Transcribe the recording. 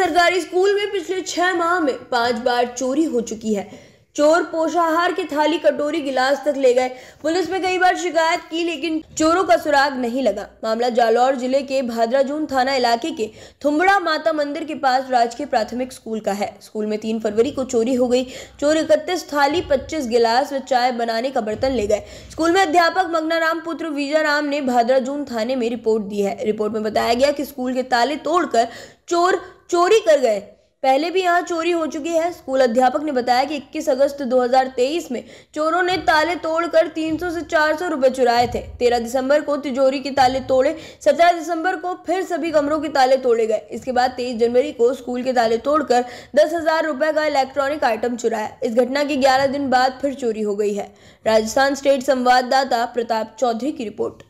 सरकारी स्कूल में पिछले छह माह में पांच बार चोरी हो चुकी है चोर पोषाहार की थाली कटोरी गिलास तक ले गए पुलिस में कई बार शिकायत की लेकिन चोरों का सुराग नहीं लगा मामला जालौर जिले के भाद्राजून थाना इलाके के थुम्बड़ा माता मंदिर के पास राजकीय प्राथमिक स्कूल का है स्कूल में तीन फरवरी को चोरी हो गई चोर इकतीस थाली पच्चीस गिलास व चाय बनाने का बर्तन ले गए स्कूल में अध्यापक मगनाराम पुत्र राम ने भाद्राजून थाने में रिपोर्ट दी है रिपोर्ट में बताया गया कि स्कूल के ताले तोड़कर चोर चोरी कर गए पहले भी यहाँ चोरी हो चुकी है स्कूल अध्यापक ने बताया कि 21 अगस्त 2023 में चोरों ने ताले तोड़कर 300 से 400 रुपए चुराए थे 13 दिसंबर को तिजोरी के ताले तोड़े 17 दिसंबर को फिर सभी कमरों के ताले तोड़े गए इसके बाद 23 जनवरी को स्कूल के ताले तोड़कर दस हजार रुपए का इलेक्ट्रॉनिक आइटम चुराया इस घटना के ग्यारह दिन बाद फिर चोरी हो गई है राजस्थान स्टेट संवाददाता प्रताप चौधरी की रिपोर्ट